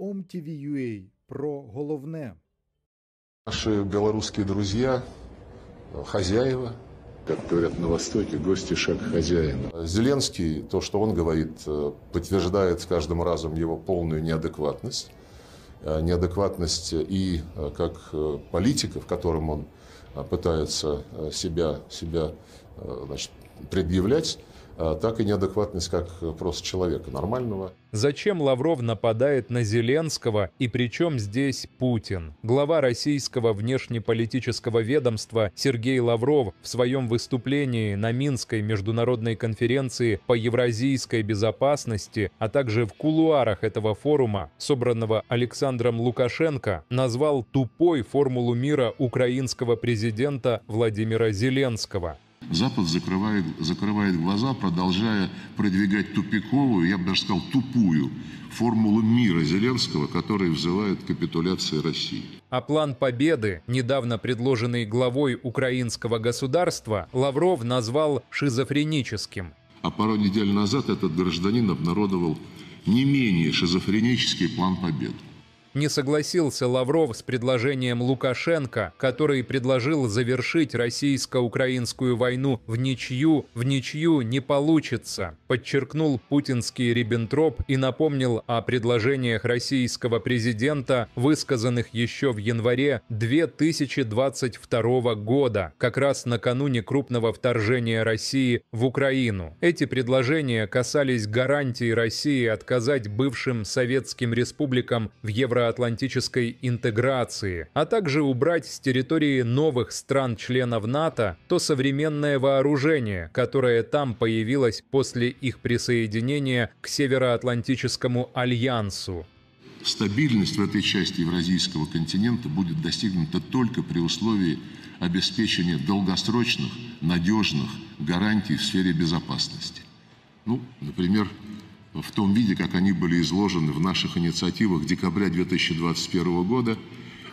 OMTV.ua про головне. Наши белорусские друзья, хозяева, как говорят на Востоке, гости шаг хозяина. Зеленский, то, что он говорит, э, подтверждает с каждым разом его полную неадекватность. Э, неадекватность и э, как политика, в котором он пытается себя, себя значит, предъявлять, а так и неадекватность как просто человека нормального. Зачем Лавров нападает на Зеленского и причем здесь Путин? Глава российского внешнеполитического ведомства Сергей Лавров в своем выступлении на Минской международной конференции по евразийской безопасности, а также в кулуарах этого форума, собранного Александром Лукашенко, назвал тупой формулу мира украинского президента Владимира Зеленского. Запад закрывает, закрывает глаза, продолжая продвигать тупиковую, я бы даже сказал, тупую формулу мира Зеленского, который взывает капитуляции России. А план победы, недавно предложенный главой украинского государства, Лавров назвал шизофреническим. А пару недель назад этот гражданин обнародовал не менее шизофренический план победы. Не согласился Лавров с предложением Лукашенко, который предложил завершить российско-украинскую войну в ничью, в ничью не получится, подчеркнул путинский Риббентроп и напомнил о предложениях российского президента, высказанных еще в январе 2022 года, как раз накануне крупного вторжения России в Украину. Эти предложения касались гарантии России отказать бывшим советским республикам в евро евроатлантической интеграции, а также убрать с территории новых стран-членов НАТО то современное вооружение, которое там появилось после их присоединения к Североатлантическому альянсу. Стабильность в этой части Евразийского континента будет достигнута только при условии обеспечения долгосрочных, надежных гарантий в сфере безопасности. Ну, например, в том виде, как они были изложены в наших инициативах декабря 2021 года –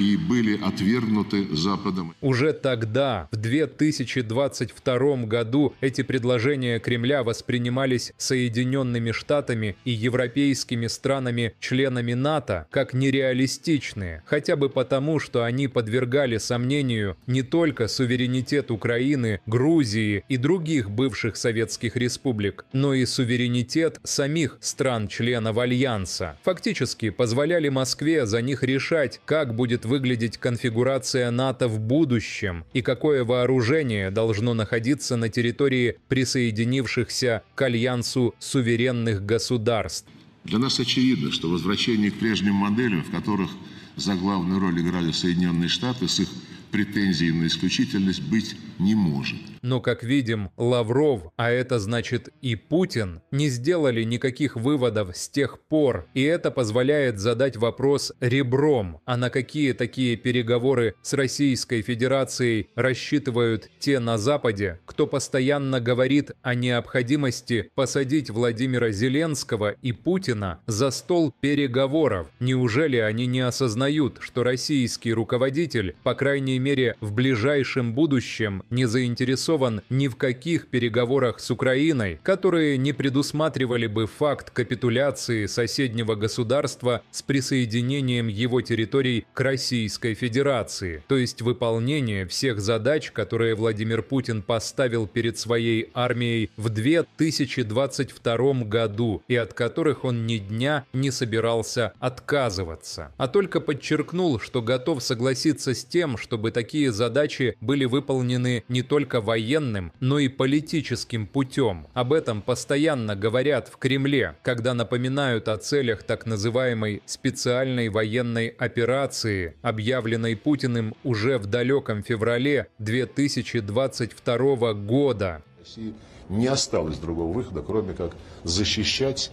и были отвергнуты Западом. Уже тогда, в 2022 году, эти предложения Кремля воспринимались Соединенными Штатами и европейскими странами, членами НАТО, как нереалистичные, хотя бы потому, что они подвергали сомнению не только суверенитет Украины, Грузии и других бывших советских республик, но и суверенитет самих стран-членов Альянса. Фактически позволяли Москве за них решать, как будет выглядеть конфигурация НАТО в будущем и какое вооружение должно находиться на территории присоединившихся к альянсу суверенных государств. Для нас очевидно, что возвращение к прежним моделям, в которых за главную роль играли Соединенные Штаты с их претензии на исключительность быть не может. Но, как видим, Лавров, а это значит и Путин, не сделали никаких выводов с тех пор, и это позволяет задать вопрос ребром, а на какие такие переговоры с Российской Федерацией рассчитывают те на Западе, кто постоянно говорит о необходимости посадить Владимира Зеленского и Путина за стол переговоров. Неужели они не осознают, что российский руководитель, по крайней мере в ближайшем будущем, не заинтересован ни в каких переговорах с Украиной, которые не предусматривали бы факт капитуляции соседнего государства с присоединением его территорий к Российской Федерации, то есть выполнение всех задач, которые Владимир Путин поставил перед своей армией в 2022 году и от которых он ни дня не собирался отказываться, а только подчеркнул, что готов согласиться с тем, чтобы такие задачи были выполнены не только военным, но и политическим путем. Об этом постоянно говорят в Кремле, когда напоминают о целях так называемой специальной военной операции, объявленной Путиным уже в далеком феврале 2022 года. России не осталось другого выхода, кроме как защищать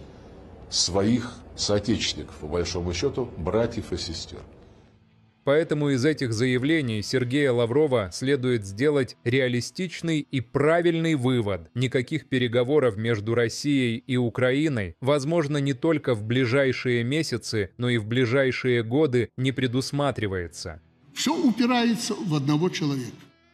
своих соотечественников, по большому счету, братьев и сестер. Поэтому из этих заявлений Сергея Лаврова следует сделать реалистичный и правильный вывод. Никаких переговоров между Россией и Украиной, возможно, не только в ближайшие месяцы, но и в ближайшие годы не предусматривается. Все упирается в одного человека.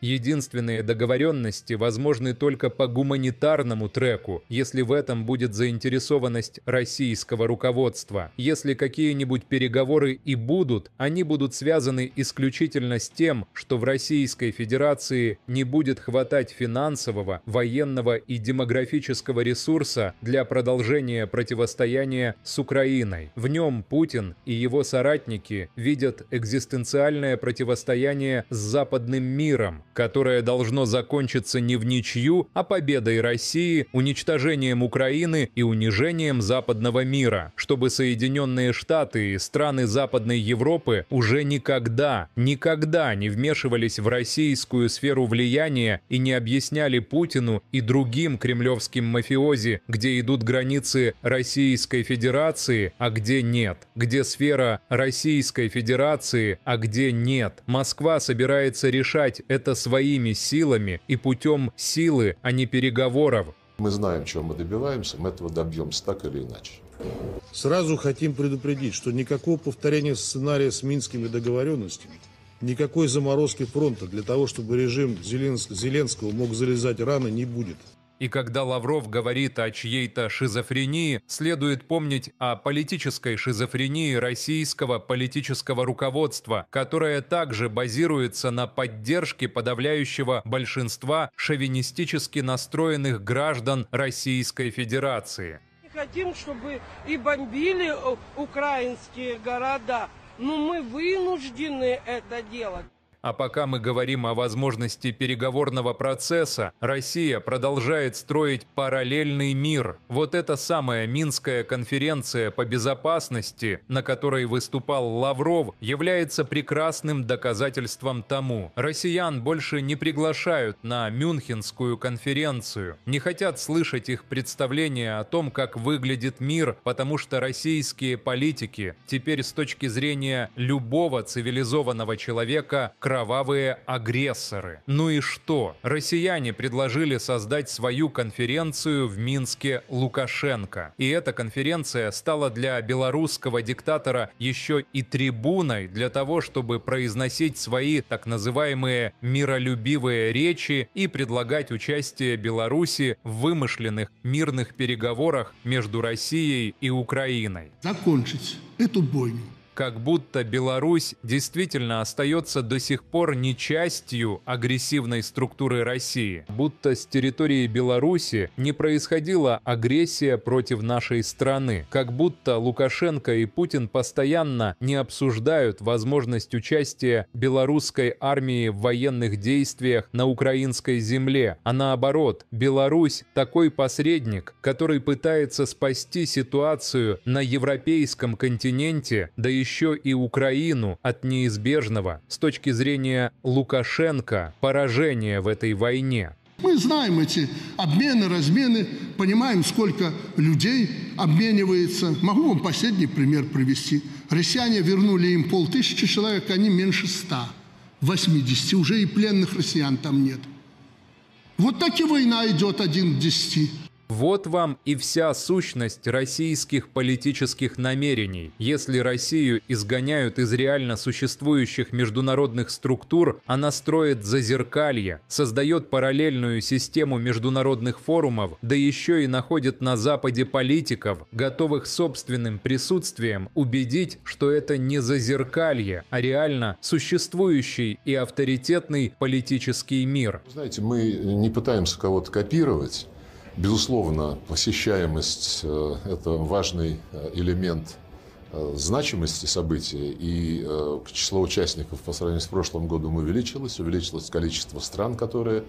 Единственные договоренности возможны только по гуманитарному треку, если в этом будет заинтересованность российского руководства. Если какие-нибудь переговоры и будут, они будут связаны исключительно с тем, что в Российской Федерации не будет хватать финансового, военного и демографического ресурса для продолжения противостояния с Украиной. В нем Путин и его соратники видят экзистенциальное противостояние с западным миром, которое должно закончиться не в ничью, а победой России, уничтожением Украины и унижением западного мира, чтобы Соединенные Штаты и страны Западной Европы уже никогда, никогда не вмешивались в российскую сферу влияния и не объясняли Путину и другим кремлевским мафиози, где идут границы Российской Федерации, а где нет, где сфера Российской Федерации, а где нет. Москва собирается решать это своими силами и путем силы, а не переговоров. Мы знаем, чего мы добиваемся, мы этого добьемся так или иначе. Сразу хотим предупредить, что никакого повторения сценария с минскими договоренностями, никакой заморозки фронта для того, чтобы режим Зеленск Зеленского мог залезать рано, не будет. И когда Лавров говорит о чьей-то шизофрении, следует помнить о политической шизофрении российского политического руководства, которая также базируется на поддержке подавляющего большинства шовинистически настроенных граждан Российской Федерации. Мы хотим, чтобы и бомбили украинские города, но мы вынуждены это делать. А пока мы говорим о возможности переговорного процесса, Россия продолжает строить параллельный мир. Вот эта самая Минская конференция по безопасности, на которой выступал Лавров, является прекрасным доказательством тому. Россиян больше не приглашают на Мюнхенскую конференцию, не хотят слышать их представления о том, как выглядит мир, потому что российские политики теперь с точки зрения любого цивилизованного человека – кровавые агрессоры. Ну и что? Россияне предложили создать свою конференцию в Минске Лукашенко. И эта конференция стала для белорусского диктатора еще и трибуной для того, чтобы произносить свои так называемые миролюбивые речи и предлагать участие Беларуси в вымышленных мирных переговорах между Россией и Украиной. Закончить эту бойню как будто Беларусь действительно остается до сих пор не частью агрессивной структуры России, будто с территории Беларуси не происходила агрессия против нашей страны, как будто Лукашенко и Путин постоянно не обсуждают возможность участия белорусской армии в военных действиях на украинской земле, а наоборот, Беларусь такой посредник, который пытается спасти ситуацию на европейском континенте, да и еще и Украину от неизбежного, с точки зрения Лукашенко, поражения в этой войне. Мы знаем эти обмены, размены, понимаем, сколько людей обменивается. Могу вам последний пример привести. Россияне вернули им полтысячи человек, они меньше ста. 80. Уже и пленных россиян там нет. Вот так и война идет один к десяти. Вот вам и вся сущность российских политических намерений. Если Россию изгоняют из реально существующих международных структур, она строит зазеркалье, создает параллельную систему международных форумов, да еще и находит на Западе политиков, готовых собственным присутствием убедить, что это не зазеркалье, а реально существующий и авторитетный политический мир. Знаете, мы не пытаемся кого-то копировать Безусловно, посещаемость э, – это важный э, элемент э, значимости события, и число участников по сравнению с прошлым годом увеличилось, увеличилось количество стран, которые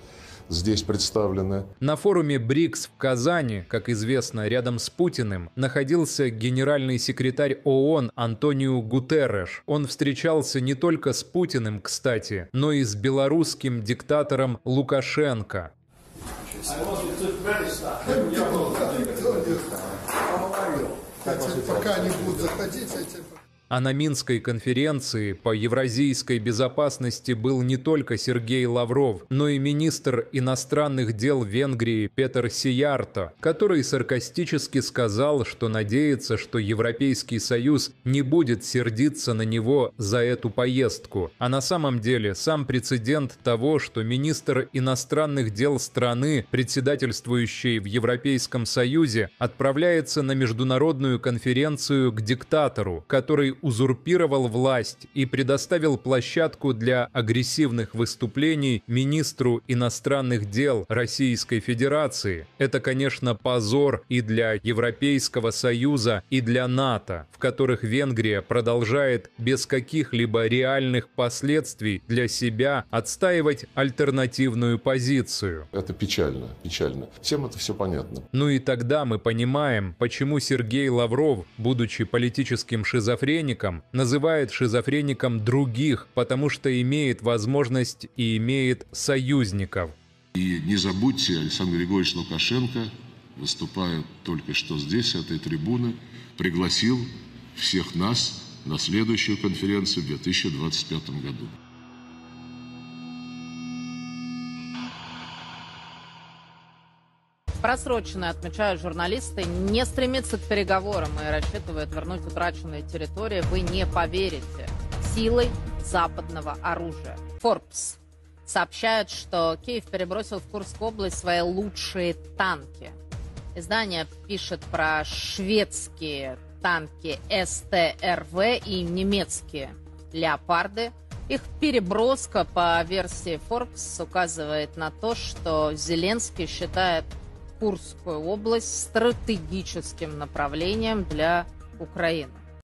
здесь представлены. На форуме БРИКС в Казани, как известно, рядом с Путиным, находился генеральный секретарь ООН Антонио Гутерреш. Он встречался не только с Путиным, кстати, но и с белорусским диктатором Лукашенко. Пока они будут заходить, эти... А на Минской конференции по евразийской безопасности был не только Сергей Лавров, но и министр иностранных дел Венгрии Петр Сиярто, который саркастически сказал, что надеется, что Европейский Союз не будет сердиться на него за эту поездку. А на самом деле сам прецедент того, что министр иностранных дел страны, председательствующий в Европейском Союзе, отправляется на международную конференцию к диктатору, который узурпировал власть и предоставил площадку для агрессивных выступлений министру иностранных дел Российской Федерации. Это, конечно, позор и для Европейского Союза, и для НАТО, в которых Венгрия продолжает без каких-либо реальных последствий для себя отстаивать альтернативную позицию. Это печально, печально. Всем это все понятно. Ну и тогда мы понимаем, почему Сергей Лавров, будучи политическим шизофреником, шизофреником, называет шизофреником других, потому что имеет возможность и имеет союзников. И не забудьте, Александр Григорьевич Лукашенко, выступая только что здесь, с этой трибуны, пригласил всех нас на следующую конференцию в 2025 году. просроченно, отмечают журналисты, не стремится к переговорам и рассчитывает вернуть утраченные территории. Вы не поверите. Силой западного оружия. Forbes сообщает, что Киев перебросил в Курск область свои лучшие танки. Издание пишет про шведские танки СТРВ и немецкие «Леопарды». Их переброска, по версии Forbes, указывает на то, что Зеленский считает Курскую область стратегическим направлением для Украины.